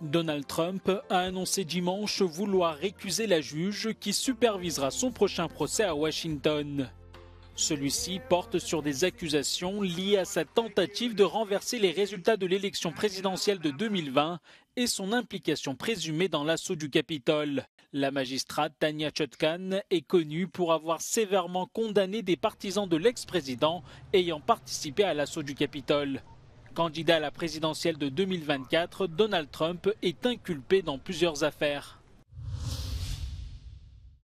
Donald Trump a annoncé dimanche vouloir récuser la juge qui supervisera son prochain procès à Washington. Celui-ci porte sur des accusations liées à sa tentative de renverser les résultats de l'élection présidentielle de 2020 et son implication présumée dans l'assaut du Capitole. La magistrate Tania Chutkan est connue pour avoir sévèrement condamné des partisans de l'ex-président ayant participé à l'assaut du Capitole candidat à la présidentielle de 2024, Donald Trump est inculpé dans plusieurs affaires.